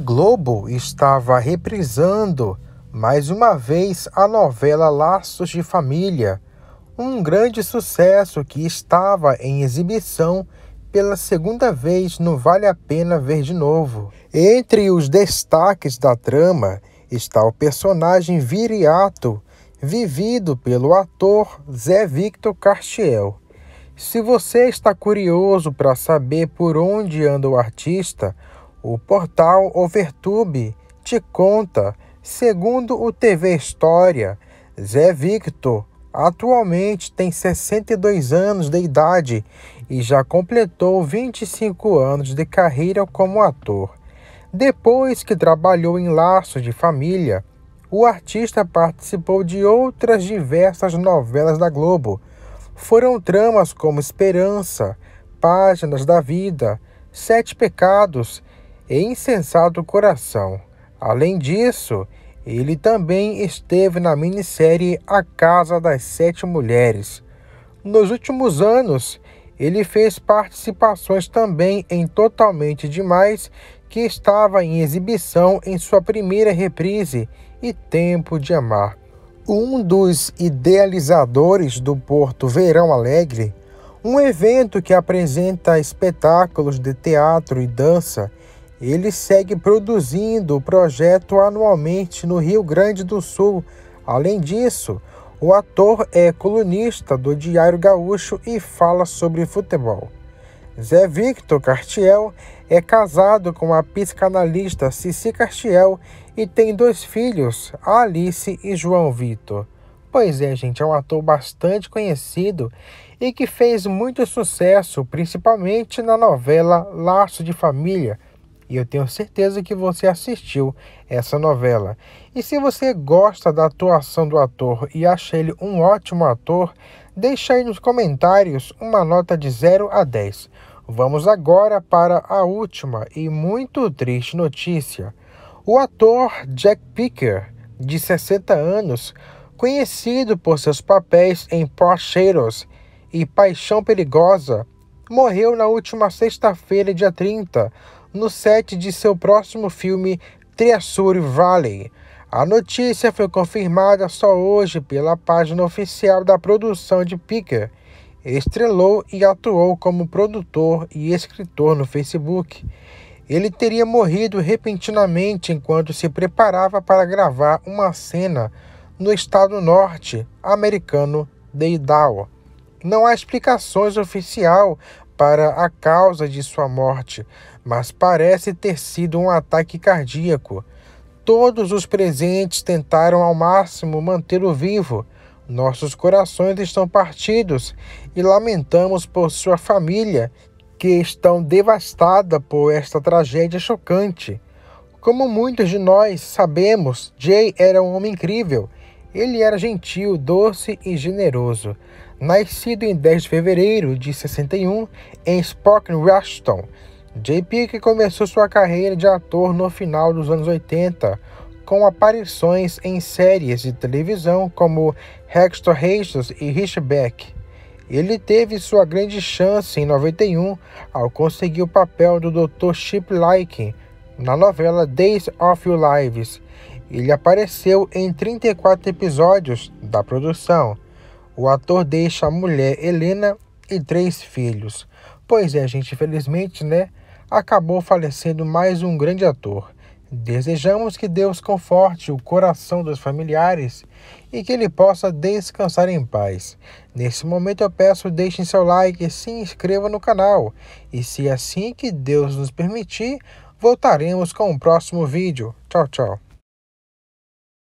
Globo estava reprisando mais uma vez a novela Laços de Família, um grande sucesso que estava em exibição pela segunda vez no Vale a Pena Ver de Novo. Entre os destaques da trama está o personagem Viriato, vivido pelo ator Zé Victor Cartiel. Se você está curioso para saber por onde anda o artista, o portal Overtube te conta, segundo o TV História, Zé Victor atualmente tem 62 anos de idade e já completou 25 anos de carreira como ator. Depois que trabalhou em Laços de Família, o artista participou de outras diversas novelas da Globo. Foram tramas como Esperança, Páginas da Vida, Sete Pecados e insensato coração. Além disso, ele também esteve na minissérie A Casa das Sete Mulheres. Nos últimos anos, ele fez participações também em Totalmente Demais, que estava em exibição em sua primeira reprise, e Tempo de Amar. Um dos idealizadores do Porto Verão Alegre, um evento que apresenta espetáculos de teatro e dança ele segue produzindo o projeto anualmente no Rio Grande do Sul. Além disso, o ator é colunista do Diário Gaúcho e fala sobre futebol. Zé Victor Cartiel é casado com a psicanalista Cici Cartiel e tem dois filhos, Alice e João Vitor. Pois é, gente, é um ator bastante conhecido e que fez muito sucesso, principalmente na novela Laço de Família, e eu tenho certeza que você assistiu essa novela. E se você gosta da atuação do ator e acha ele um ótimo ator, deixa aí nos comentários uma nota de 0 a 10. Vamos agora para a última e muito triste notícia. O ator Jack Picker, de 60 anos, conhecido por seus papéis em Porcheiros e Paixão Perigosa, morreu na última sexta-feira, dia 30, no set de seu próximo filme Treasure Valley. A notícia foi confirmada só hoje pela página oficial da produção de Pica. Estrelou e atuou como produtor e escritor no Facebook. Ele teria morrido repentinamente enquanto se preparava para gravar uma cena no estado norte americano de Idaho. Não há explicações oficial para a causa de sua morte, mas parece ter sido um ataque cardíaco. Todos os presentes tentaram ao máximo mantê-lo vivo. Nossos corações estão partidos e lamentamos por sua família, que estão devastada por esta tragédia chocante. Como muitos de nós sabemos, Jay era um homem incrível ele era gentil, doce e generoso. Nascido em 10 de fevereiro de 61 em Spock, Washington, JP que começou sua carreira de ator no final dos anos 80, com aparições em séries de televisão como Hextor Hastings e Hitchback. Beck. Ele teve sua grande chance em 91 ao conseguir o papel do Dr. Chip Liking na novela Days of Your Lives ele apareceu em 34 episódios da produção. O ator deixa a mulher Helena e três filhos. Pois é, gente, infelizmente, né? Acabou falecendo mais um grande ator. Desejamos que Deus conforte o coração dos familiares e que ele possa descansar em paz. Nesse momento eu peço deixem seu like, e se inscreva no canal e se assim que Deus nos permitir, voltaremos com o próximo vídeo. Tchau, tchau.